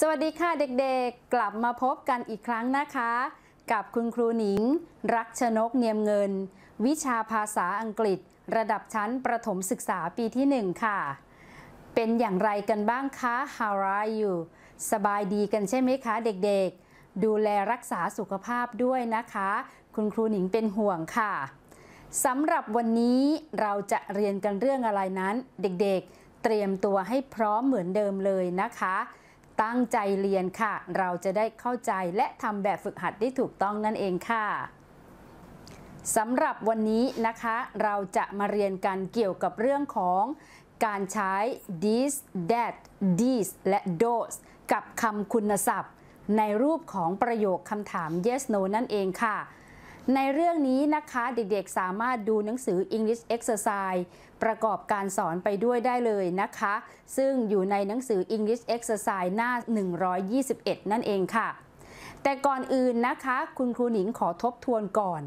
สวัสดีค่ะเด็กๆ กลับมาพบกันอีกครั้งนะคะ กับคุณครูหนิง รักชนกเนียมเงิน วิชาภาษาอังกฤษ ระดับชั้นประถมศึกษาปีที่ 1 ค่ะ เป็นอย่างไรกันบ้างคะ How are you สบายดีกันใช่ไหมคะเด็กๆ ดูแลรักษาสุขภาพด้วยนะคะ คุณครูหนิงเป็นห่วงค่ะ สำหรับวันนี้เราจะเรียนกันเรื่องอะไรนั้น เด็กๆ เตรียมตัวให้พร้อมเหมือนเดิมเลยนะคะตั้งใจเรียนค่ะ เราจะได้เข้าใจและทำแบบฝึกหัดได้ถูกต้องนั่นเองค่ะ สำหรับวันนี้นะคะ เราจะมาเรียนกันเกี่ยวกับเรื่องของการใช้ this that these และ those กับคำคุณศัพท์ ในรูปของประโยคคำถาม yes no นั่นเองค่ะในเรื่องนี้นะคะเด็กๆสามารถดูหนังสือ English Exercise ประกอบการสอนไปด้วยได้เลยนะคะ ซึ่งอยู่ในหนังสือ English Exercise หน้า 121 นั่นเองค่ะ แต่ก่อนอื่นนะคะคุณครูหนิงขอทบทวนก่อน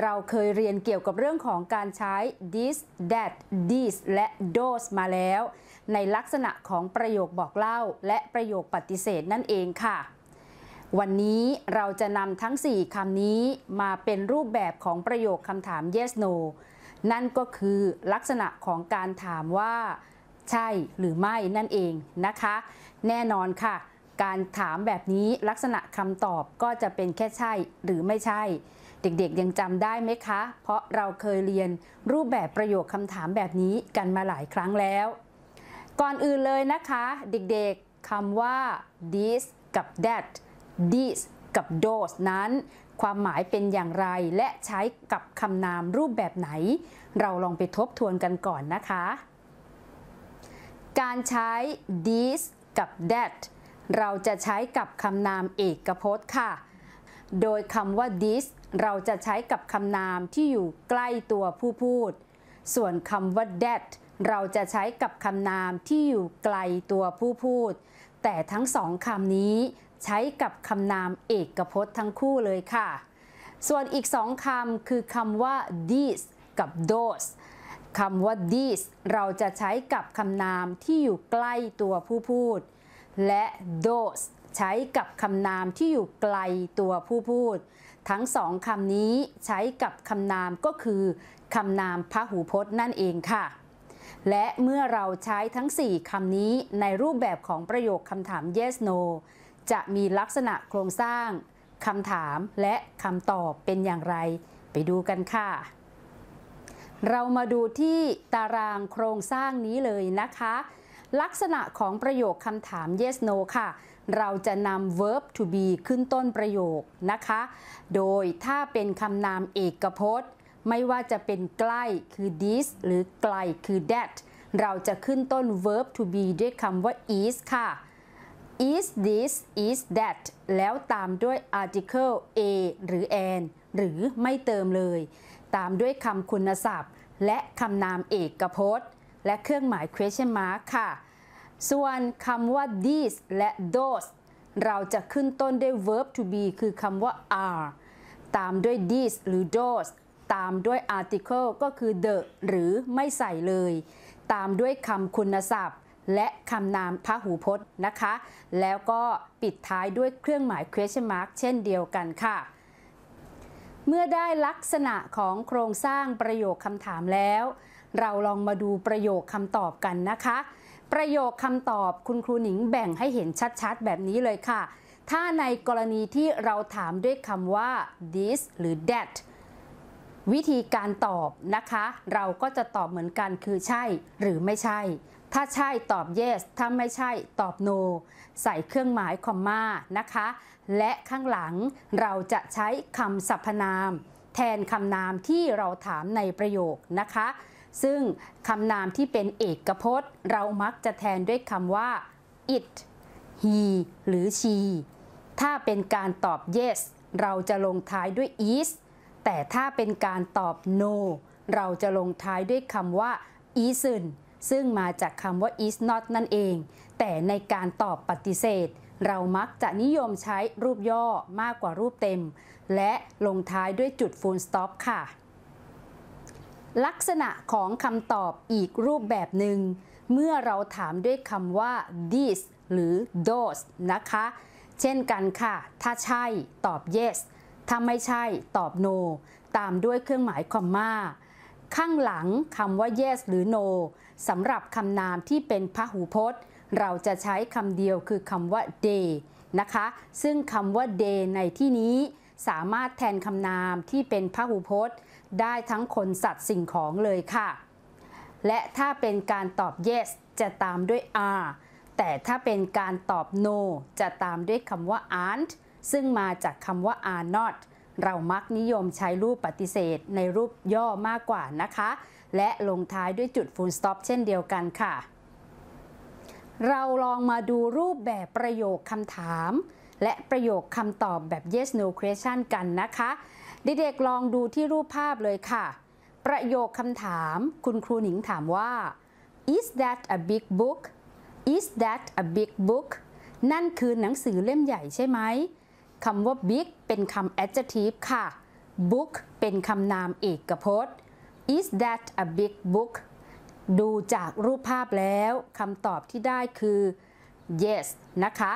เราเคยเรียนเกี่ยวกับเรื่องของการใช้ this that this และ those มาแล้ว ในลักษณะของประโยคบอกเล่าและประโยคปฏิเสธนั่นเองค่ะวันนี้เราจะนำทั้ง 4คำนี้มาเป็นรูปแบบของประโยคคำถาม yes no นั่นก็คือลักษณะของการถามว่า ใช่หรือไม่นั่นเองนะคะ แน่นอนค่ะ การถามแบบนี้ลักษณะคำตอบก็จะเป็นแค่ใช่ หรือไม่ใช่ เด็กๆยังจำได้ไหมคะ เพราะเราเคยเรียนรูปแบบประโยคคำถามแบบนี้กันมาหลายครั้งแล้ว ก่อนอื่นเลยนะคะ เด็กๆคำว่า this กับ that this กับ those นั้น ความหมายเป็นอย่างไรและใช้กับคำนามรูปแบบไหน เราลองไปทบทวนกันก่อนนะคะ การใช้ this กับ that เราจะใช้กับคำนามเอกพจน์ค่ะ โดยคำว่า this เราจะใช้กับคำนามที่อยู่ใกล้ตัวผู้พูด ส่วนคำว่า that เราจะใช้กับคำนามที่อยู่ไกลตัวผู้พูด แต่ทั้งสองคำนี้ใช้กับคำนามเอกพจน์ทั้งคู่เลยค่ะ ส่วนอีกสองคำคือคำว่า t h i s กับ those คำว่า t h i s เราจะใช้กับ คำนามที่อยู่ใกล้ตัวผู้พูด และ those ใช้กับคำนามที่อยู่ไกลตัวผู้พูด ทั้งสองคำนี้ใช้กับคำนามก็คือคำนามพหูพจน์นั่นเองค่ะ และเมื่อเราใช้ทั้ง 4คำนี้ในรูปแบบของประโยคคำถาม yes no จะมีลักษณะโครงสร้างคำถามและคำตอบเป็นอย่างไร ไปดูกันค่ะ เรามาดูที่ตารางโครงสร้างนี้เลยนะคะ ลักษณะของประโยคคำถาม yes no ค่ะ เราจะนำ verb to be ขึ้นต้นประโยคนะคะ โดยถ้าเป็นคำนามเอกพจน์ ไม่ว่าจะเป็นใกล้คือ this หรือไกลคือ that เราจะขึ้นต้น verb to be ด้วยคำว่า is ค่ะ is this is that แล้วตามด้วย article a หรือ an หรือไม่เติมเลย ตามด้วยคำคุณศัพท์ และคำนามเอกพจน์ และเครื่องหมาย question mark ค่ะ ส่วนคำว่า these และ those เราจะขึ้นต้นด้วย verb to be คือคำว่า are ตามด้วย this หรือ those ตามด้วย article ก็คือ the หรือไม่ใส่เลย ตามด้วยคำคุณศัพท์และคำนามพะหูพจน์นะคะ แล้วก็ปิดท้ายด้วยเครื่องหมาย question mark เช่นเดียวกันค่ะ เมื่อได้ลักษณะของโครงสร้างประโยคคำถามแล้ว เราลองมาดูประโยคคำตอบกันนะคะ ประโยคคำตอบคุณครูหนิงแบ่งให้เห็นชัดๆ แบบนี้เลยค่ะ ถ้าในกรณีที่เราถามด้วยคำว่า this หรือ that วิธีการตอบนะคะ เราก็จะตอบเหมือนกันคือใช่หรือไม่ใช่ถ้าใช่ตอบ yes ถ้าไม่ใช่ตอบ no ใส่เครื่องหมายคอมมานะคะ และข้างหลังเราจะใช้คำสรรพนาม แทนคำนามที่เราถามในประโยคนะคะ ซึ่งคำนามที่เป็นเอกพจน์ เรามักจะแทนด้วยคำว่า it he หรือ she ถ้าเป็นการตอบ yes เราจะลงท้ายด้วย is แต่ถ้าเป็นการตอบ no เราจะลงท้ายด้วยคำว่า isn't ซึ่งมาจากคำว่า is not นั่นเอง แต่ในการตอบปฏิเสธ เรามักจะนิยมใช้รูปย่อมากกว่ารูปเต็ม และลงท้ายด้วยจุด full stop ค่ะ ลักษณะของคำตอบอีกรูปแบบหนึง่งเมื่อเราถามด้วยคำว่า this หรือ those นะคะ เช่นกันค่ะ ถ้าใช่ตอบ yes ถ้าไม่ใช่ตอบ no ตามด้วยเครื่องหมายคอมมาข้างหลังคำว่า yes หรือ no สำหรับคำนามที่เป็นพหูพจน์ เราจะใช้คำเดียวคือคำว่า day นะคะ ซึ่งคำว่า day ในที่นี้ สามารถแทนคำนามที่เป็นพหูพจน์ ได้ทั้งคนสัตว์สิ่งของเลยค่ะ และถ้าเป็นการตอบ yes จะตามด้วย are แต่ถ้าเป็นการตอบ no จะตามด้วยคำว่า aren't ซึ่งมาจากคำว่า are not เรามักนิยมใช้รูปปฏิเสธในรูปย่อมากกว่านะคะ และลงท้ายด้วยจุดฟูลสต็อปเช่นเดียวกันค่ะ เราลองมาดูรูปแบบประโยคคำถาม และประโยคคำตอบแบบ yes no question กันนะคะ เด็กๆลองดูที่รูปภาพเลยค่ะ ประโยคคำถามคุณครูหนิงถามว่า is that a big book is that a big book นั่นคือหนังสือเล่มใหญ่ใช่ไหมคำว่า big เป็นคำ adjective ค่ะ book เป็นคำนามเอกพจน์ is that a big book ดูจากรูปภาพแล้วคำตอบที่ได้คือ yes นะคะ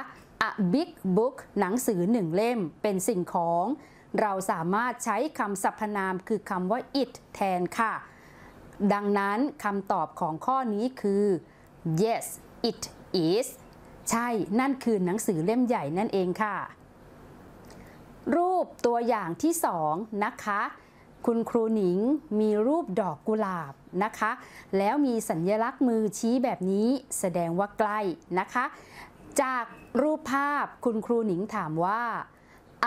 a big book หนังสือหนึ่งเล่มเป็นสิ่งของ เราสามารถใช้คำสรรพนามคือคำว่า it แทนค่ะ ดังนั้นคำตอบของข้อนี้คือ yes it is ใช่ นั่นคือหนังสือเล่มใหญ่นั่นเองค่ะรูปตัวอย่างที่สองนะคะคุณครูหนิงมีรูปดอกกุหลาบนะคะแล้วมีสัญญลักษณ์มือชี้แบบนี้แสดงว่าใกล้นะคะจากรูปภาพคุณครูหนิงถามว่า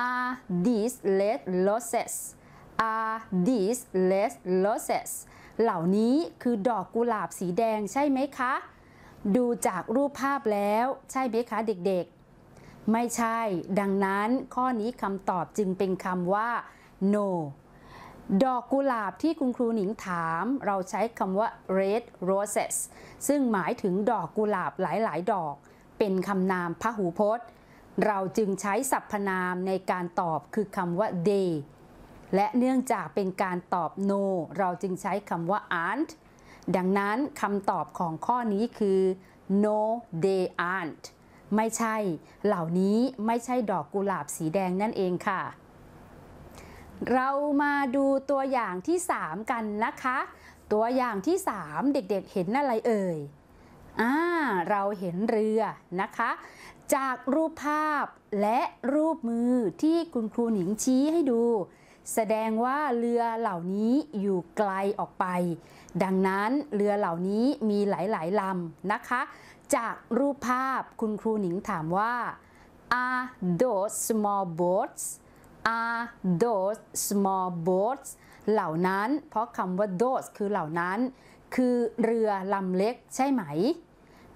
are these red roses are these red roses เหล่านี้คือดอกกุหลาบสีแดงใช่ไหมคะ ดูจากรูปภาพแล้วใช่ไหมคะเด็กๆไม่ใช่ ดังนั้นข้อนี้คำตอบจึงเป็นคำว่า no ดอกกุหลาบที่คุณครูหนิงถามเราใช้คำว่า red roses ซึ่งหมายถึงดอกกุหลาบหลายๆ ดอกเป็นคำนามพหูพจน์ เราจึงใช้สรรพนามในการตอบคือคำว่า they และเนื่องจากเป็นการตอบ no เราจึงใช้คำว่า aren't ดังนั้นคำตอบของข้อนี้คือ no they aren't ไม่ใช่ เหล่านี้ไม่ใช่ดอกกุหลาบสีแดงนั่นเองค่ะ เรามาดูตัวอย่างที่ 3 กันนะคะ ตัวอย่างที่3เด็กๆเห็นอะไรเอ่ย อ่า เราเห็นเรือนะคะ จากรูปภาพและรูปมือที่คุณครูหนิงชี้ให้ดู แสดงว่าเรือเหล่านี้อยู่ไกลออกไป ดังนั้นเรือเหล่านี้มีหลายๆลำนะคะจากรูปภาพคุณครูหนิงถามว่า are those small boats are those small boats เหล่านั้น เพราะคำว่า those คือเหล่านั้น คือเรือลำเล็กใช่ไหม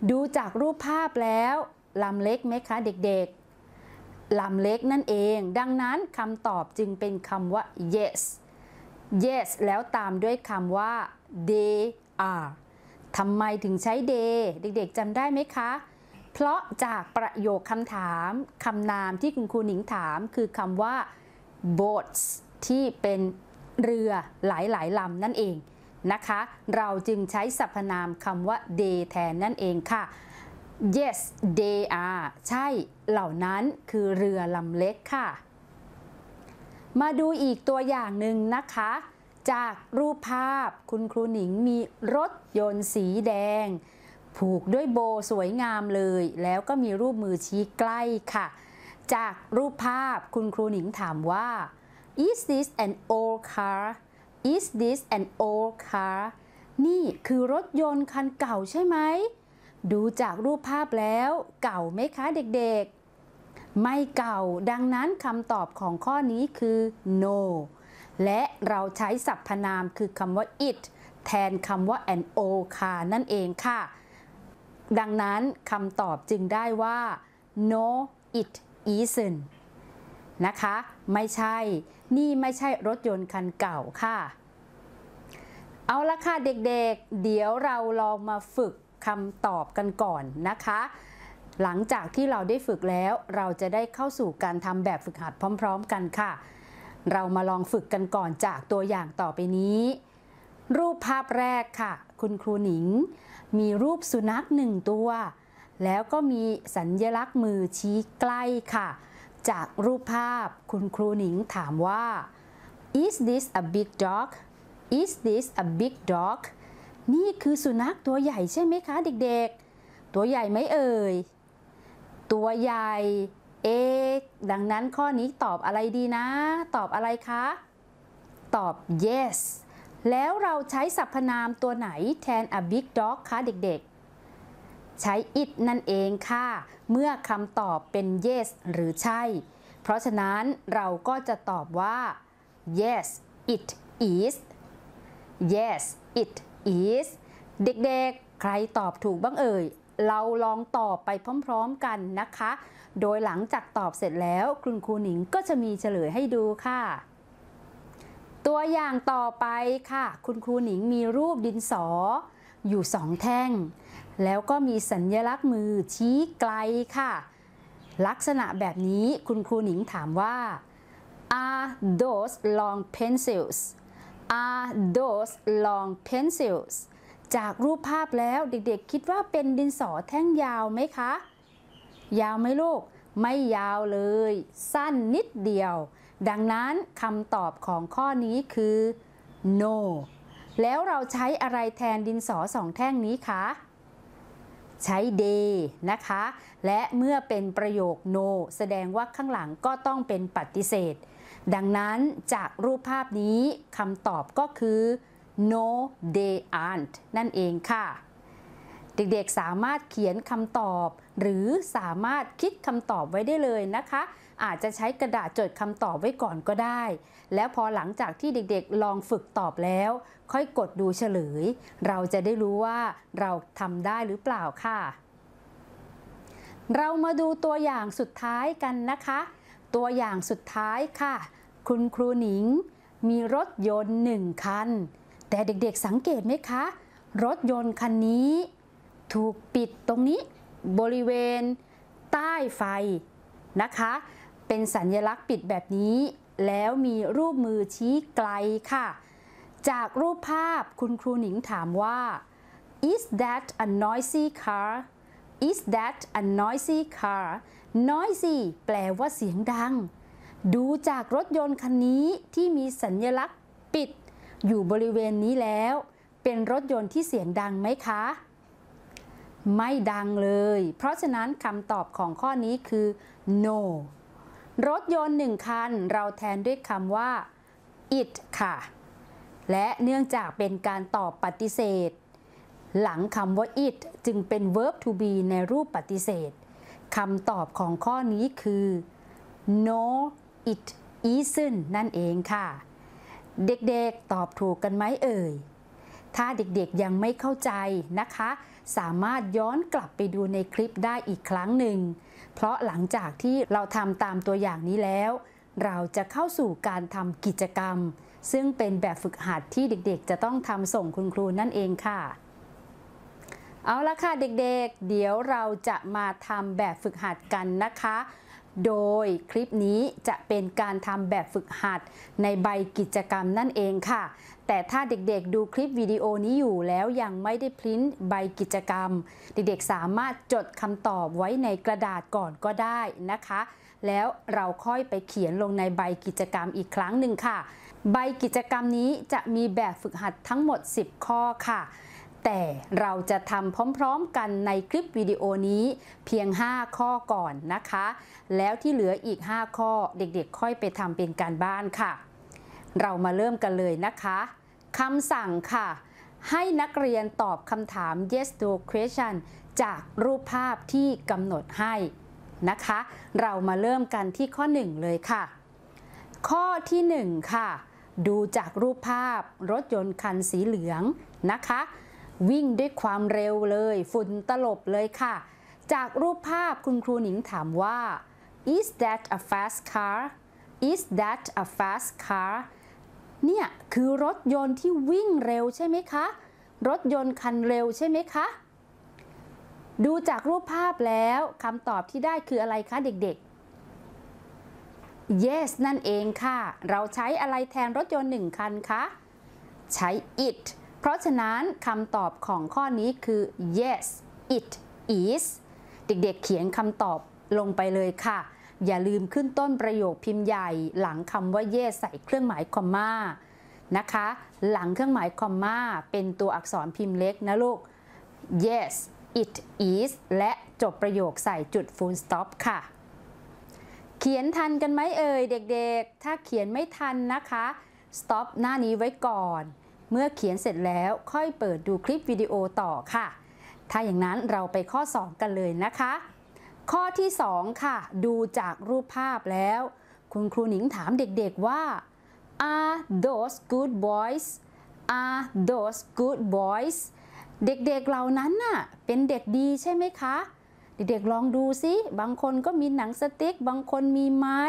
ดูจากรูปภาพแล้วลำเล็กไหมคะเด็กๆ ลำเล็กนั่นเอง ดังนั้นคำตอบจึงเป็นคำว่า yes yes แล้วตามด้วยคำว่า they are ทำไมถึงใช้เดเด็ก ๆจำได้ไหมคะ เพราะจากประโยคคำถามคำนามที่คุณครูหนิงถามคือคำว่า boats ที่เป็นเรือหลายๆลำนั่นเองนะคะ เราจึงใช้สรรพนามคำว่า day แทนนั่นเองค่ะ yes they are ใช่เหล่านั้นคือเรือลำเล็กค่ะ มาดูอีกตัวอย่างหนึ่งนะคะจากรูปภาพคุณครูหนิงมีรถยนต์สีแดง ผูกด้วยโบสวยงามเลย แล้วก็มีรูปมือชี้ใกล้ค่ะ จากรูปภาพคุณครูหนิงถามว่า is this an old car is this an old car นี่คือรถยนต์คันเก่าใช่ไหม ดูจากรูปภาพแล้วเก่าไหมคะเด็กๆ ไม่เก่าดังนั้นคำตอบของข้อนี้คือ no และเราใช้สรรพนามคือคำว่า it แทนคำว่า an o car นั่นเองค่ะ ดังนั้นคำตอบจึงได้ว่า no it isn't นะคะ ไม่ใช่ นี่ไม่ใช่รถยนต์คันเก่าค่ะ เอาละค่ะเด็กๆเเดี๋ยวเราลองมาฝึกคำตอบกันก่อนนะคะ หลังจากที่เราได้ฝึกแล้วเราจะได้เข้าสู่การทำแบบฝึกหัดพร้อมๆกันค่ะเรามาลองฝึกกันก่อนจากตัวอย่างต่อไปนี้ รูปภาพแรกค่ะคุณครูหนิง มีรูปสุนัขหนึ่งตัว แล้วก็มีสัญญลักษณ์มือชี้ใกล้ค่ะ จากรูปภาพคุณครูหนิงถามว่า is this a big dog is this a big dog นี่คือสุนัขตัวใหญ่ใช่ไหมคะเด็ก ๆ ตัวใหญ่ไหมเอ่ย ตัวใหญ่เอ๊ดังนั้นข้อนี้ตอบอะไรดีนะ ตอบอะไรคะ ตอบ yes แล้วเราใช้สรรพนามตัวไหนแทน a big dog คะเด็กๆ ใช้ it นั่นเองค่ะ เมื่อคำตอบเป็น yes หรือใช่ เพราะฉะนั้นเราก็จะตอบว่า yes it is yes it is เด็กๆ ใครตอบถูกบ้างเอ่ย เราลองตอบไปพร้อม ๆ กันนะคะโดยหลังจากตอบเสร็จแล้วคุณครูหนิงก็จะมีเฉลยให้ดูค่ะ ตัวอย่างต่อไปค่ะ คุณครูหนิงมีรูปดินสอ อยู่สองแท่ง แล้วก็มีสัญญลักษณ์มือชี้ไกลค่ะ ลักษณะแบบนี้คุณครูหนิงถามว่า are those long pencils are those long pencils จากรูปภาพแล้ว เด็กๆคิดว่าเป็นดินสอแท่งยาวไหมคะยาวไหมลูกไม่ยาวเลย สั้นนิดเดียว ดังนั้นคำตอบของข้อนี้คือ no แล้วเราใช้อะไรแทนดินสอสองแท่งนี้คะใช้ day นะคะ และเมื่อเป็นประโยค no แสดงว่าข้างหลังก็ต้องเป็นปฏิเสธ ดังนั้นจากรูปภาพนี้คำตอบก็คือ no they aren't นั่นเองค่ะเด็ก ๆ สามารถเขียนคำตอบ หรือสามารถคิดคำตอบไว้ได้เลยนะคะ อาจจะใช้กระดาษจดคำตอบไว้ก่อนก็ได้ แล้วพอหลังจากที่เด็กๆลองฝึกตอบแล้ว ค่อยกดดูเฉลยเราจะได้รู้ว่าเราทำได้หรือเปล่าค่ะ เรามาดูตัวอย่างสุดท้ายกันนะคะ ตัวอย่างสุดท้ายค่ะ คุณครูหนิงมีรถยนต์หนึ่งคัน แต่เด็กๆสังเกตไหมคะรถยนต์คันนี้ถูกปิดตรงนี้ บริเวณ ใต้ไฟ นะคะ เป็นสัญลักษณ์ปิดแบบนี้ แล้วมีรูปมือชี้ไกลค่ะ จากรูปภาพคุณครูหนิงถามว่า is that a noisy car is that a noisy car noisy แปลว่าเสียงดัง ดูจากรถยนต์คันนี้ที่มีสัญลักษณ์ปิด อยู่บริเวณนี้แล้ว เป็นรถยนต์ที่เสียงดังไหมคะไม่ดังเลย เพราะฉะนั้นคำตอบของข้อนี้คือ no รถยนต์หนึ่งคันเราแทนด้วยคำว่า it ค่ะ และเนื่องจากเป็นการตอบปฏิเสธ หลังคำว่า it จึงเป็น verb to be ในรูปปฏิเสธคำตอบของข้อนี้คือ no it isn't นั่นเองค่ะ เด็กๆตอบถูกกันไหมเอ่ย ถ้าเด็กๆยังไม่เข้าใจนะคะสามารถย้อนกลับไปดูในคลิปได้อีกครั้งหนึ่ง เพราะหลังจากที่เราทำตามตัวอย่างนี้แล้ว เราจะเข้าสู่การทำกิจกรรม ซึ่งเป็นแบบฝึกหัดที่เด็กๆ จะต้องทำส่งคุณครูนั่นเองค่ะ เอาละค่ะเด็กๆ เดี๋ยวเราจะมาทำแบบฝึกหัดกันนะคะโดยคลิปนี้จะเป็นการทำแบบฝึกหัดในใบกิจกรรมนั่นเองค่ะ แต่ถ้าเด็กๆ ดูคลิปวิดีโอนี้อยู่แล้วยังไม่ได้พริ้นใบกิจกรรม เด็ก ๆ สามารถจดคำตอบไว้ในกระดาษก่อนก็ได้นะคะ แล้วเราค่อยไปเขียนลงในใบกิจกรรมอีกครั้งหนึ่งค่ะ ใบกิจกรรมนี้จะมีแบบฝึกหัดทั้งหมด 10 ข้อค่ะแต่เราจะทำพร้อมๆกันในคลิปวิดีโอนี้ เพียง 5 ข้อก่อนนะคะ แล้วที่เหลืออีก 5 ข้อเด็กๆค่อยไปทำเป็นการบ้านค่ะ เรามาเริ่มกันเลยนะคะคำสั่งค่ะ ให้นักเรียนตอบคำถาม yes no question จากรูปภาพที่กำหนดให้ นะคะ เรามาเริ่มกันที่ข้อ 1 เลยค่ะ ข้อที่ 1 ค่ะ ดูจากรูปภาพรถยนต์คันสีเหลืองนะคะวิ่งด้วยความเร็วเลย ฝุ่นตลบเลยค่ะ จากรูปภาพคุณครูหนิงถามว่า is that a fast car is that a fast car เนี่ย คือรถยนต์ที่วิ่งเร็วใช่ไหมคะ รถยนต์คันเร็วใช่ไหมคะ ดูจากรูปภาพแล้วคำตอบที่ได้คืออะไรคะเด็กๆ yes นั่นเองค่ะ เราใช้อะไรแทนรถยนต์หนึ่งคันคะ ใช้ it เพราะฉะนั้นคำตอบของข้อนี้คือ yes it is เด็กๆเขียนคำตอบลงไปเลยค่ะ อย่าลืมขึ้นต้นประโยคพิมพ์ใหญ่หลังคำว่า yes ใส่เครื่องหมายคอมมานะคะหลังเครื่องหมายคอมมาเป็นตัวอักษรพิมพ์เล็กนะลูก yes it is และจบประโยคใส่จุด full stop ค่ะ เขียนทันกันไหมเอ่ยเด็กๆ ถ้าเขียนไม่ทันนะคะ stop หน้านี้ไว้ก่อนเมื่อเขียนเสร็จแล้วค่อยเปิดดูคลิปวิดีโอต่อค่ะ ถ้าอย่างนั้นเราไปข้อ 2 กันเลยนะคะ ข้อที่ 2 ค่ะ ดูจากรูปภาพแล้ว คุณครูหนิงถามเด็กๆว่า are those good boys are those good boys เด็กๆเหล่านั้นน่ะเป็นเด็กดีใช่ไหมคะ เด็กๆลองดูซิ บางคนก็มีหนังสติ๊กบางคนมีไม้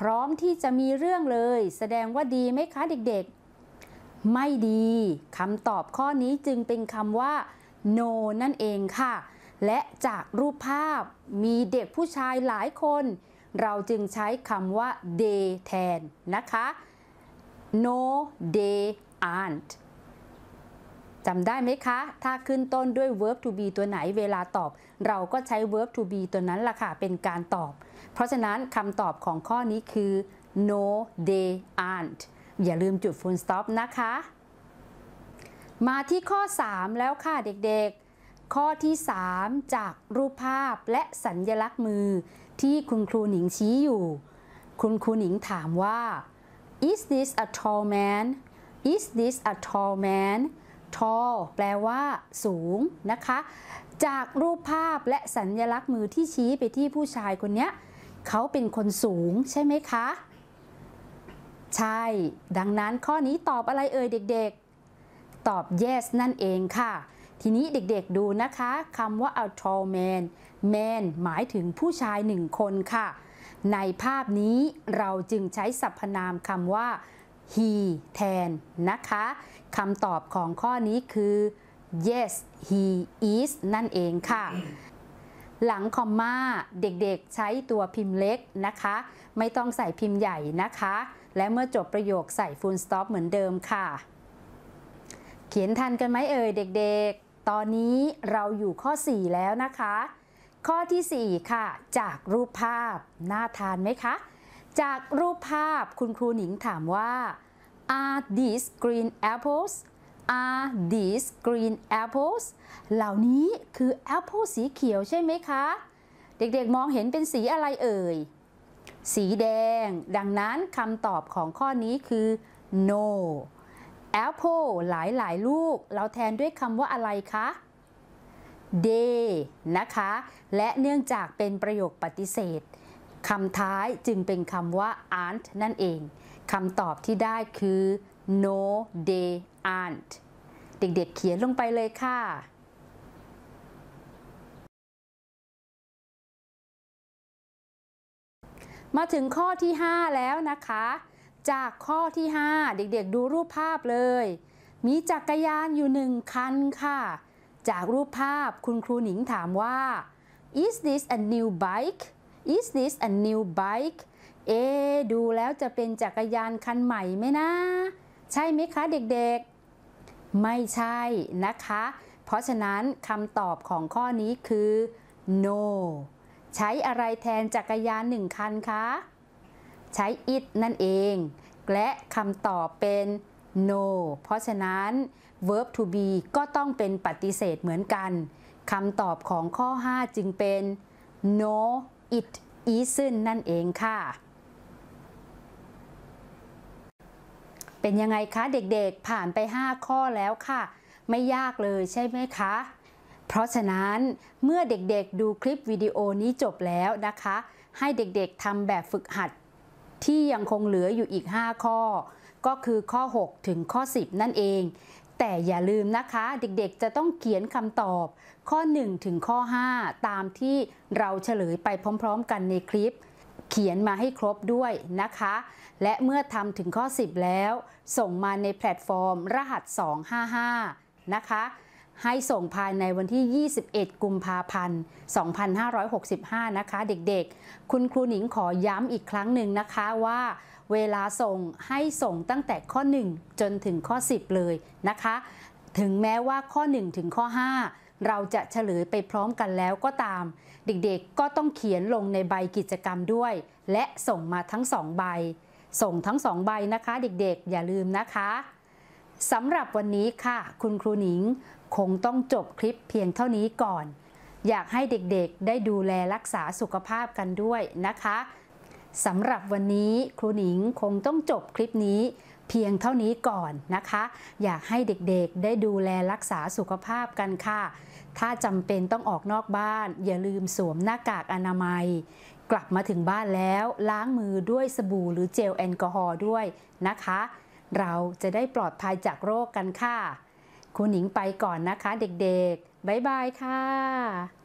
พร้อมที่จะมีเรื่องเลย แสดงว่าดีไหมคะเด็กๆไม่ดีคำตอบข้อนี้จึงเป็นคำว่า no นั่นเองค่ะ และจากรูปภาพมีเด็กผู้ชายหลายคน เราจึงใช้คำว่า they แทนนะคะ no they aren't จำได้ไหมคะ ถ้าขึ้นต้นด้วย verb to be ตัวไหนเวลาตอบ เราก็ใช้ verb to be ตัวนั้นล่ะค่ะเป็นการตอบ เพราะฉะนั้นคำตอบของข้อนี้คือ no they aren't อย่าลืมจุดฟูลสต็อปนะคะ มาที่ข้อ 3 แล้วค่ะเด็กๆ ข้อที่ 3 จากรูปภาพและสัญญลักษณ์มือ ที่คุณครูหนิงชี้อยู่ คุณครูหนิงถามว่า is this a tall man is this a tall man tall แปลว่า สูงนะคะ จากรูปภาพและสัญญลักษณ์มือที่ชี้ไปที่ผู้ชายคนนี้ เขาเป็นคนสูงใช่ไหมคะใช่ ดังนั้นข้อนี้ตอบอะไรเอ่ยเด็กๆ ตอบ yes นั่นเองค่ะ ทีนี้เด็กๆดูนะคะ คำว่า a tall man man หมายถึงผู้ชายหนึ่งคนค่ะ ในภาพนี้เราจึงใช้สรรพนามคำว่า he แทนนะคะ คำตอบของข้อนี้คือ yes he is นั่นเองค่ะ หลังคอมมาเด็กๆใช้ตัวพิมพ์เล็กนะคะ ไม่ต้องใส่พิมพ์ใหญ่นะคะและเมื่อจบประโยคใส่ full stop เหมือนเดิมค่ะ เขียนทันกันไหมเอ่ยเด็กๆ ตอนนี้เราอยู่ข้อ 4 แล้วนะคะ ข้อที่ 4 ค่ะ จากรูปภาพน่าทานไหมคะ จากรูปภาพคุณครูหนิงถามว่า are these green apples are these green apples เหล่านี้คือแอปเปิลสีเขียวใช่ไหมคะ เด็กๆมองเห็นเป็นสีอะไรเอ่ยสีแดง ดังนั้นคำตอบของข้อนี้คือ no apple หลายหลายลูก เราแทนด้วยคำว่าอะไรคะ day นะคะ และเนื่องจากเป็นประโยคปฏิเสธคำท้ายจึงเป็นคำว่า aren't นั่นเอง คำตอบที่ได้คือ no they aren't เด็กๆเเขียนลงไปเลยค่ะมาถึงข้อที่ 5 แล้วนะคะ จากข้อที่ 5 เด็กๆดูรูปภาพเลย มีจักรยานอยู่หนึ่งคันค่ะ จากรูปภาพคุณครูหนิงถามว่า is this a new bike is this a new bike เอ ดูแล้วจะเป็นจักรยานคันใหม่ไหมนะ ใช่ไหมคะเด็กๆ ไม่ใช่นะคะ เพราะฉะนั้นคำตอบของข้อนี้คือ no ใช้อะไรแทนจักรยานหนึ่งคันคะใช้ิดนั่นเอง และคำตอบเป็น no เพราะฉะนั้น verb to be ก็ต้องเป็นปฏิเสธเหมือนกันคำตอบของข้อ 5 จึงเป็น no it isn't นั่นเองค่ะ เป็นยังไงคะเด็กๆผ่านไป 5 ข้อแล้วค่ะ ไม่ยากเลยใช่ไหมคะเพราะฉะนั้นเมื่อเด็กๆดูคลิปวิดีโอนี้จบแล้วนะคะ ให้เด็กๆทำแบบฝึกหัดที่ยังคงเหลืออยู่อีก 5 ข้อ ก็คือข้อ 6 ถึงข้อ 10 นั่นเอง แต่อย่าลืมนะคะ เด็กๆจะต้องเขียนคำตอบ ข้อ 1 ถึงข้อ 5 ตามที่เราเฉลยไปพร้อมๆกันในคลิป เขียนมาให้ครบด้วยนะคะ และเมื่อทำถึงข้อ 10 แล้ว ส่งมาในแพลตฟอร์ม รหัส 255 นะคะให้ส่งภายในวันที่ 21 กุมภาพันธ์2565 นะคะ เด็กๆ คุณครูหนิงขอย้ำอีกครั้งหนึ่งนะคะว่า เวลาส่งให้ส่งตั้งแต่ข้อ 1 จนถึงข้อ 10 เลยนะคะ ถึงแม้ว่าข้อ 1 ถึงข้อ 5 เราจะเฉลยไปพร้อมกันแล้วก็ตาม เด็กๆ ก็ต้องเขียนลงในใบกิจกรรมด้วย และส่งมาทั้งสองใบ ส่งทั้งสองใบนะคะ เด็กๆ อย่าลืมนะคะ สำหรับวันนี้ค่ะ คุณครูหนิงคงต้องจบคลิปเพียงเท่านี้ก่อน อยากให้เด็กๆ ได้ดูแลรักษาสุขภาพกันด้วยนะคะสำหรับวันนี้ครูหนิงคงต้องจบคลิปนี้ เพียงเท่านี้ก่อนนะคะ อยากให้เด็กๆ ได้ดูแลรักษาสุขภาพกันค่ะ ถ้าจำเป็นต้องออกนอกบ้าน อย่าลืมสวมหน้ากากอนามัย กลับมาถึงบ้านแล้ว ล้างมือด้วยสบู่หรือเจลแอลกอฮอล์ด้วยนะคะ เราจะได้ปลอดภัยจากโรคกันค่ะคุณหญิงไปก่อนนะคะเด็กๆ บ๊ายบายค่ะ